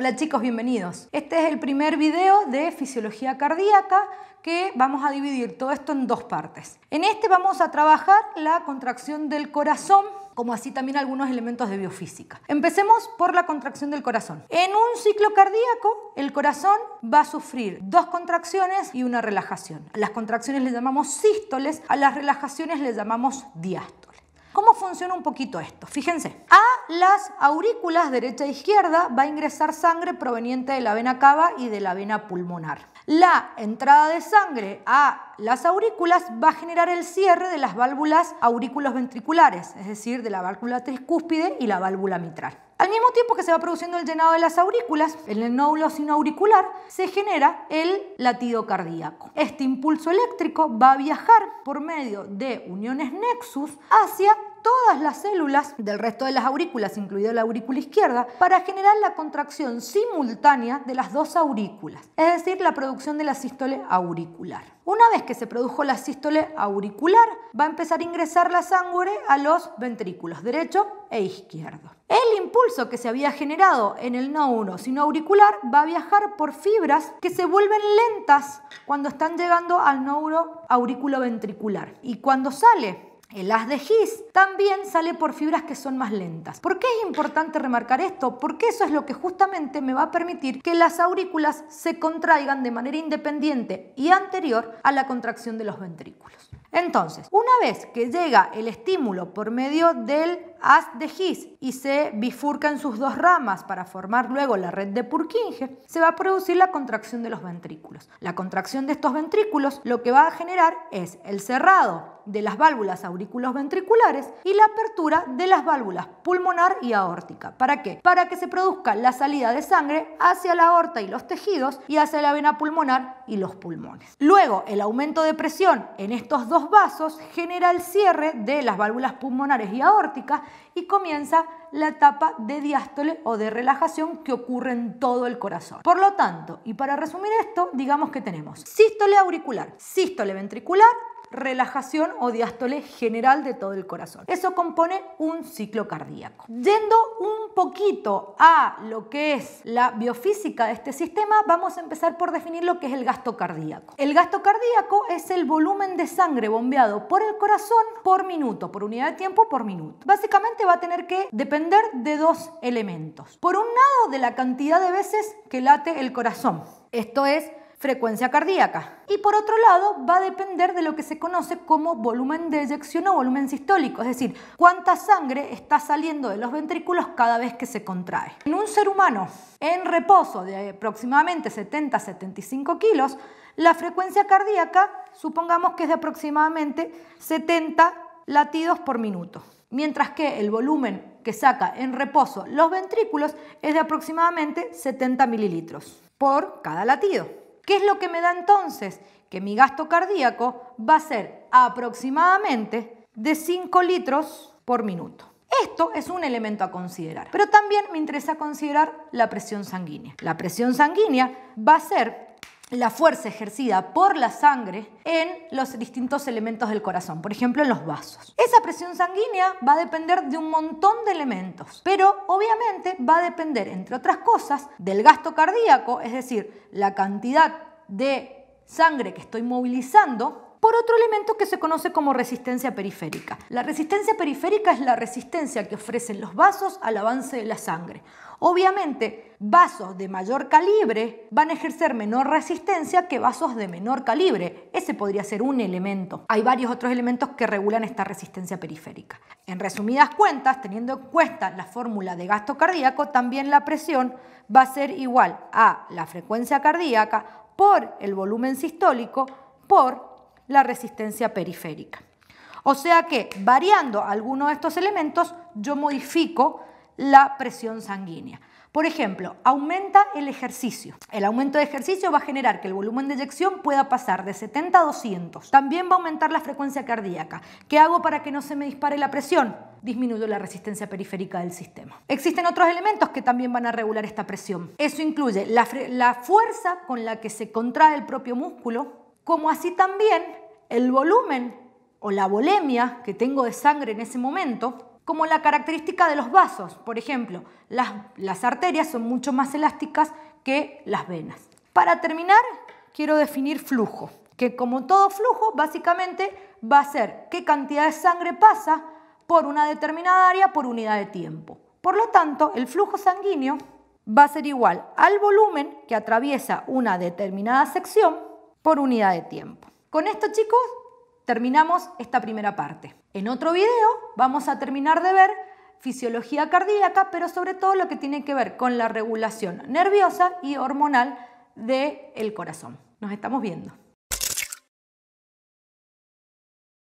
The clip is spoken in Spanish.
Hola chicos, bienvenidos. Este es el primer video de fisiología cardíaca que vamos a dividir todo esto en dos partes. En este vamos a trabajar la contracción del corazón como así también algunos elementos de biofísica. Empecemos por la contracción del corazón. En un ciclo cardíaco, el corazón va a sufrir dos contracciones y una relajación. A las contracciones le llamamos sístoles, a las relajaciones le llamamos diástoles. ¿Cómo funciona un poquito esto? Fíjense, a las aurículas derecha e izquierda va a ingresar sangre proveniente de la vena cava y de la vena pulmonar. La entrada de sangre a las aurículas va a generar el cierre de las válvulas auriculoventriculares, ventriculares, es decir, de la válvula tricúspide y la válvula mitral. Al mismo tiempo que se va produciendo el llenado de las aurículas, en el nódulo sinoauricular se genera el latido cardíaco. Este impulso eléctrico va a viajar por medio de uniones nexus hacia todas las células del resto de las aurículas, incluida la aurícula izquierda, para generar la contracción simultánea de las dos aurículas, es decir, la producción de la sístole auricular. Una vez que se produjo la sístole auricular, va a empezar a ingresar la sangre a los ventrículos derecho e izquierdo. El impulso que se había generado en el no sinoauricular sino auricular va a viajar por fibras que se vuelven lentas cuando están llegando al no auriculoventricular. Y cuando sale el haz de His también sale por fibras que son más lentas. ¿Por qué es importante remarcar esto? Porque eso es lo que justamente me va a permitir que las aurículas se contraigan de manera independiente y anterior a la contracción de los ventrículos. Entonces, una vez que llega el estímulo por medio del haz de gis y se bifurca en sus dos ramas para formar luego la red de Purkinje, se va a producir la contracción de los ventrículos. La contracción de estos ventrículos lo que va a generar es el cerrado de las válvulas aurículos ventriculares y la apertura de las válvulas pulmonar y aórtica. ¿Para qué? Para que se produzca la salida de sangre hacia la aorta y los tejidos y hacia la vena pulmonar y los pulmones. Luego, el aumento de presión en estos dos vasos genera el cierre de las válvulas pulmonares y aórticas y comienza la etapa de diástole o de relajación que ocurre en todo el corazón. Por lo tanto, y para resumir esto, digamos que tenemos sístole auricular, sístole ventricular relajación o diástole general de todo el corazón. Eso compone un ciclo cardíaco. Yendo un poquito a lo que es la biofísica de este sistema, vamos a empezar por definir lo que es el gasto cardíaco. El gasto cardíaco es el volumen de sangre bombeado por el corazón por minuto, por unidad de tiempo por minuto. Básicamente va a tener que depender de dos elementos. Por un lado, de la cantidad de veces que late el corazón. Esto es frecuencia cardíaca. Y por otro lado, va a depender de lo que se conoce como volumen de eyección o volumen sistólico, es decir, cuánta sangre está saliendo de los ventrículos cada vez que se contrae. En un ser humano en reposo de aproximadamente 70-75 kilos, la frecuencia cardíaca supongamos que es de aproximadamente 70 latidos por minuto, mientras que el volumen que saca en reposo los ventrículos es de aproximadamente 70 mililitros por cada latido. ¿Qué es lo que me da entonces? Que mi gasto cardíaco va a ser aproximadamente de 5 litros por minuto. Esto es un elemento a considerar, pero también me interesa considerar la presión sanguínea. La presión sanguínea va a ser la fuerza ejercida por la sangre en los distintos elementos del corazón, por ejemplo en los vasos. Esa presión sanguínea va a depender de un montón de elementos, pero obviamente va a depender, entre otras cosas, del gasto cardíaco, es decir, la cantidad de sangre que estoy movilizando por otro elemento que se conoce como resistencia periférica. La resistencia periférica es la resistencia que ofrecen los vasos al avance de la sangre. Obviamente, vasos de mayor calibre van a ejercer menor resistencia que vasos de menor calibre. Ese podría ser un elemento. Hay varios otros elementos que regulan esta resistencia periférica. En resumidas cuentas, teniendo en cuenta la fórmula de gasto cardíaco, también la presión va a ser igual a la frecuencia cardíaca por el volumen sistólico por la resistencia periférica. O sea que variando alguno de estos elementos, yo modifico la presión sanguínea. Por ejemplo, aumenta el ejercicio. El aumento de ejercicio va a generar que el volumen de eyección pueda pasar de 70 a 200. También va a aumentar la frecuencia cardíaca. ¿Qué hago para que no se me dispare la presión? Disminuyo la resistencia periférica del sistema. Existen otros elementos que también van a regular esta presión. Eso incluye la, la fuerza con la que se contrae el propio músculo, como así también el volumen o la volemia que tengo de sangre en ese momento, como la característica de los vasos. Por ejemplo, las arterias son mucho más elásticas que las venas. Para terminar, quiero definir flujo, que como todo flujo, básicamente va a ser qué cantidad de sangre pasa por una determinada área por unidad de tiempo. Por lo tanto, el flujo sanguíneo va a ser igual al volumen que atraviesa una determinada sección por unidad de tiempo. Con esto, chicos, terminamos esta primera parte. En otro video vamos a terminar de ver fisiología cardíaca, pero sobre todo lo que tiene que ver con la regulación nerviosa y hormonal del corazón. Nos estamos viendo.